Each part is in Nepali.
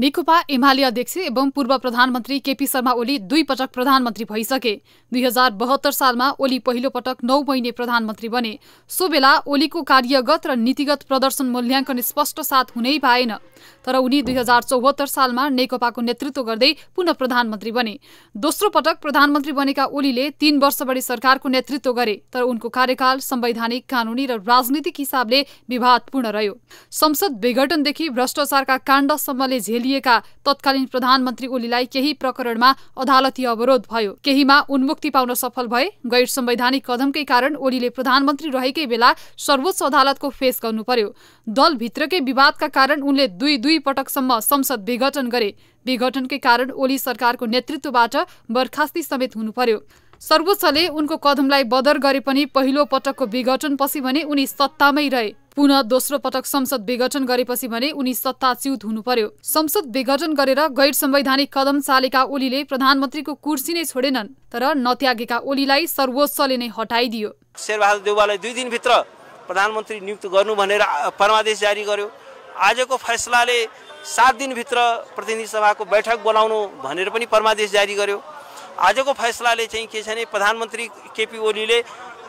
नेकपा एमाले अध्यक्ष एवं पूर्व प्रधानमन्त्री केपी शर्मा ओली दुई पटक प्रधानमन्त्री भइसके दुई हजार बहत्तर सालमा ओली पहिलो पटक नौ महिने प्रधानमन्त्री बने सो बेला ओलीको कार्यगत र नीतिगत प्रदर्शन मूल्याङ्कन स्पष्ट साथ हुनै पाएन तर उनी दुई हजार चौहत्तर सालमा नेकपाको नेतृत्व गर्दै पुनः प्रधानमन्त्री बने दोस्रो पटक प्रधानमन्त्री बनेका ओलीले तीन वर्ष बढी सरकारको नेतृत्व गरे तर उनको कार्यकाल संवैधानिक कानूनी र राजनीतिक हिसाबले विवादपूर्ण रह्यो संसद विघटनदेखि भ्रष्टाचारका काण्डसम्मले झेल लिएका तत्कालीन प्रधानमन्त्री ओलीलाई केही प्रकरणमा अदालती अवरोध भयो केहीमा उन्मुक्ति पाउन सफल भए गैर संवैधानिक कदमकै कारण ओलीले प्रधानमन्त्री रहेकै बेला सर्वोच्च अदालतको फेस गर्नु पर्यो दलभित्रकै विवादका कारण उनले दुई दुई पटकसम्म संसद विघटन गरे विघटनकै कारण ओली सरकारको नेतृत्वबाट बर्खास्ती समेत हुनु पर्यो सर्वोच्चले उनको कदमलाई बदर गरे पनि पहिलो पटकको विघटनपछि भने उनी सत्तामै रहे पुनः दोस्रो पटक संसद विघटन गरेपछि भने उनी सत्ताच्युत हुनु पर्यो संसद विघटन गरेर गैर संवैधानिक कदम चालेका ओलीले प्रधानमन्त्रीको कुर्सी नै छोडेनन् तर नत्यागेका ओलीलाई सर्वोच्चले नै हटाइदियो शेरबहादुर देउवालाई दुई दिनभित्र प्रधानमन्त्री नियुक्त गर्नु भनेर परमादेश जारी गर्यो आजको फैसलाले सात दिनभित्र प्रतिनिधि सभाको बैठक बोलाउनु भनेर पनि परमादेश जारी गर्यो आजको फैसलाले चाहिँ के छ भने प्रधानमन्त्री केपी ओलीले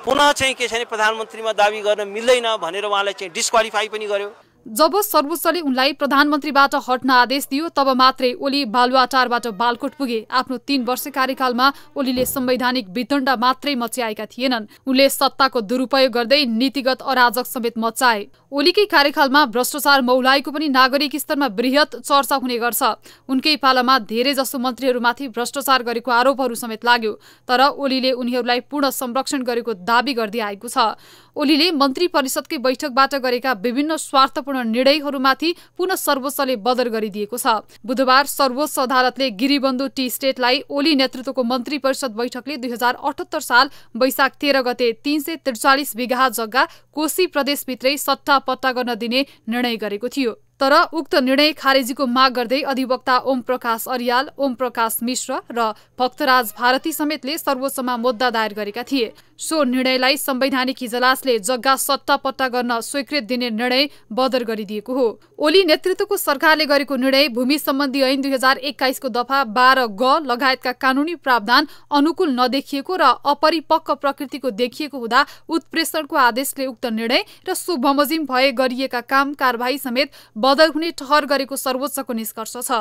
पुनः चाहिँ के छ भने प्रधानमन्त्रीमा दावी गर्न मिल्दैन भनेर उहाँलाई चाहिँ डिस्क्वालिफाई पनि गर्यो जब सर्वोच्चले उनलाई प्रधानमन्त्रीबाट हट्न आदेश दियो तब मात्रै ओली बालुवाटारबाट बालकोट पुगे आफ्नो तीन वर्ष कार्यकालमा ओलीले संवैधानिक वितण्ड मात्रै मच्याएका थिएनन् उनले सत्ताको दुरूपयोग गर्दै नीतिगत अराजक समेत मचाए ओलीकै कार्यकालमा भ्रष्टाचार मौलाएको पनि नागरिक स्तरमा वृहत चर्चा हुने गर्छ उनकै पालामा धेरै जसो मन्त्रीहरूमाथि भ्रष्टाचार गरेको आरोपहरू समेत लाग्यो तर ओलीले उनीहरूलाई पूर्ण संरक्षण गरेको दावी गर्दै आएको छ ओलीले मन्त्री परिषदकै बैठकबाट गरेका विभिन्न स्वार्थ महत्वपूर्ण निर्णयहरूमाथि पुनः सर्वोच्चले बदर गरिदिएको छ बुधबार सर्वोच्च अदालतले गिरीबन्धु टी स्टेटलाई ओली नेतृत्वको मन्त्री परिषद बैठकले दुई हजार अठहत्तर साल वैशाख तेह्र गते तीन सय त्रिचालिस बिघा जग्गा कोशी प्रदेशभित्रै सट्टा पट्टा गर्न दिने निर्णय गरेको थियो तर उक्त निर्णय खारेजीको माग गर्दै अधिवक्ता ओम प्रकाश अरियाल ओम प्रकाश मिश्र र भक्तराज भारती समेतले सर्वोच्चमा मुद्दा दायर गरेका थिए सो निर्णयलाई संवैधानिक इजलासले जग्गा सट्टापट्टा गर्न स्वीकृत दिने निर्णय बदर गरिदिएको हो ओली नेतृत्वको सरकारले गरेको निर्णय भूमि सम्बन्धी ऐन दुई हजार एक्काइसको दफा बाह्र ग लगायतका कानूनी प्रावधान अनुकूल नदेखिएको र अपरिपक्व प्रकृतिको देखिएको हुँदा उत्प्रेषणको आदेशले उक्त निर्णय र सुबमोजिम भए गरिएका काम कारवाही समेत बदल हुने ठहर गरेको सर्वोच्चको निष्कर्ष छ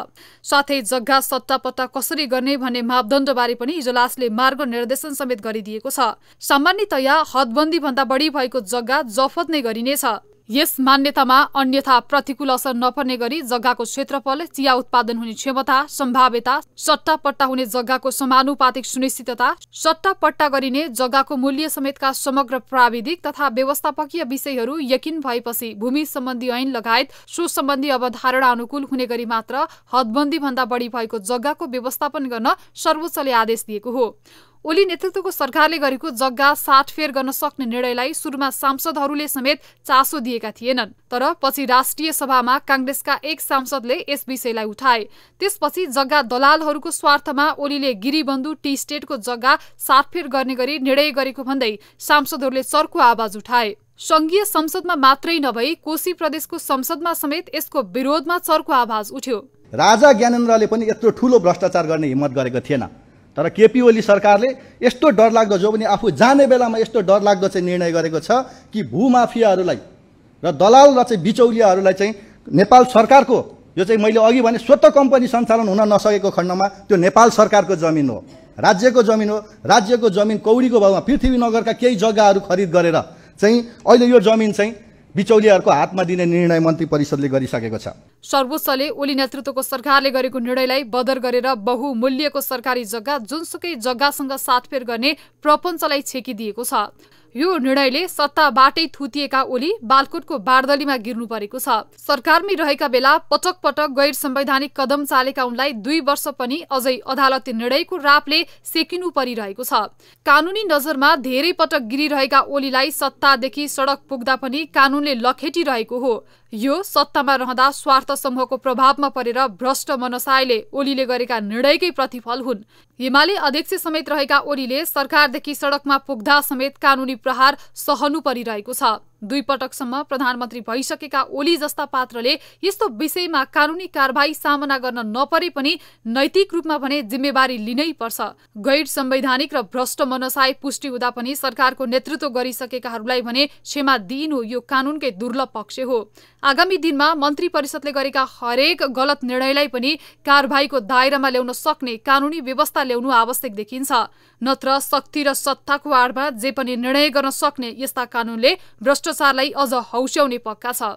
साथै जग्गा सट्टापट्टा कसरी गर्ने भन्ने मापदण्डबारे पनि इजलासले मार्ग निर्देशन समेत गरिदिएको छ सामान्यतया हदबन्दी भन्दा बढी भएको जग्गा जफत नै गरिनेछ यस मान्यतामा अन्यथा प्रतिकूल असर नपर्ने गरी जग्गाको क्षेत्रफल चिया उत्पादन हुने क्षमता सम्भाव्यता सट्टापट्टा हुने जग्गाको समानुपातिक सुनिश्चितता सट्टापट्टा गरिने जग्गाको मूल्य समेतका समग्र प्राविधिक तथा व्यवस्थापकीय विषयहरू यकिन भएपछि भूमि सम्बन्धी ऐन लगायत सो सम्बन्धी अवधारणा अनुकूल हुने गरी मात्र हदबन्दी भन्दा बढी भएको जग्गाको व्यवस्थापन गर्न सर्वोच्चले आदेश दिएको हो ओली नेतृत्वको सरकारले गरेको जग्गा साटफेर गर्न सक्ने निर्णयलाई सुरुमा सांसदहरूले समेत चासो दिएका थिएनन् तर पछि राष्ट्रिय सभामा काङ्ग्रेसका एक सांसदले यस विषयलाई उठाए त्यसपछि जग्गा दलालहरूको स्वार्थमा ओलीले गिरीबन्धु टी स्टेटको जग्गा साटफेर गर्ने गरी निर्णय गरेको भन्दै सांसदहरूले चर्को आवाज उठाए संघीय संसदमा मात्रै नभई कोशी प्रदेशको संसदमा समेत यसको विरोधमा चर्को आवाज उठ्यो राजा ज्ञानेन्द्रले पनि यत्रो ठुलो भ्रष्टाचार गर्ने हिम्मत गरेको थिएन तर केपी ओली सरकारले यस्तो डरलाग्दो जो पनि आफू जाने बेलामा यस्तो डरलाग्दो चाहिँ निर्णय गरेको छ कि भूमाफियाहरूलाई र दलाल र चाहिँ बिचौलियाहरूलाई चाहिँ नेपाल सरकारको यो चाहिँ मैले अघि भने स्वत कम्पनी सञ्चालन हुन नसकेको खण्डमा त्यो नेपाल सरकारको जमिन हो राज्यको जमिन हो राज्यको जमिन कौडीको भाउमा पृथ्वीनगरका केही जग्गाहरू खरिद गरेर चाहिँ अहिले यो जमिन चाहिँ बिचौलियाहरूको हातमा दिने निर्णय मन्त्री परिषदले गरिसकेको छ सर्वोच्चले ओली नेतृत्वको सरकारले गरेको निर्णयलाई बदर गरेर बहुमूल्यको सरकारी जग्गा जुनसुकै जग्गासँग साटफेर गर्ने प्रपञ्चलाई छेकिदिएको छ यो निर्णयले सत्ताबाटै थुतिएका ओली बालकोटको बारदलीमा गिर्नु परेको छ सरकारमै रहेका बेला पटक पटक गैर संवैधानिक कदम चालेका उनलाई दुई वर्ष पनि अझै अदालती निर्णयको रापले सेकिनु परिरहेको छ कानुनी नजरमा धेरै पटक गिरिरहेका ओलीलाई सत्तादेखि सडक पुग्दा पनि कानुनले लखेटिरहेको हो यो सत्तामा रहँदा स्वार्थ समूहको प्रभावमा परेर भ्रष्ट मनसायले ओलीले गरेका निर्णयकै प्रतिफल हुन् हिमाली अध्यक्ष समेत रहेका ओलीले सरकारदेखि सडकमा पुग्दा समेत कानुनी प्रहार सहनु परिरहेको छ दुई पटकसम्म प्रधानमन्त्री भइसकेका ओली जस्ता पात्रले यस्तो विषयमा कानूनी कारवाही सामना गर्न नपरे पनि नैतिक रूपमा भने जिम्मेवारी लिनै पर्छ गैर संवैधानिक र भ्रष्ट मनसाय पुष्टि हुँदा पनि सरकारको नेतृत्व गरिसकेकाहरूलाई भने क्षमा दिइनु यो कानूनकै दुर्लभ पक्ष हो आगामी दिनमा मन्त्री परिषदले गरेका हरेक गलत निर्णयलाई पनि कारवाहीको दायरामा ल्याउन सक्ने कानूनी व्यवस्था ल्याउनु आवश्यक देखिन्छ नत्र शक्ति र सत्ताको आडमा जे पनि निर्णय गर्न सक्ने यस्ता कानूनले भ्रष्ट भ्रष्टाचारलाई अझ हौस्याउने पक्का छ